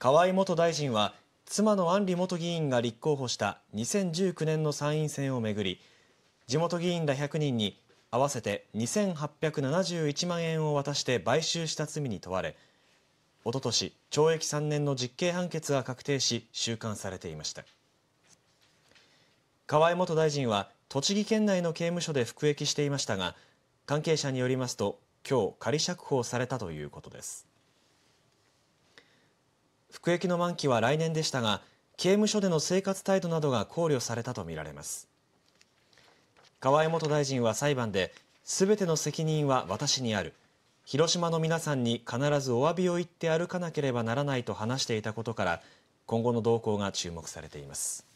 河井元大臣は妻の案里元議員が立候補した2019年の参院選をめぐり地元議員ら100人に合わせて2871万円を渡して買収した罪に問われおととし懲役3年の実刑判決が確定し収監されていました河井元大臣は栃木県内の刑務所で服役していましたが関係者によりますと今日仮釈放されたということです服役の満期は来年でしたが刑務所での生活態度などが考慮されたとみられます河合元大臣は裁判ですべての責任は私にある広島の皆さんに必ずお詫びを言って歩かなければならないと話していたことから今後の動向が注目されています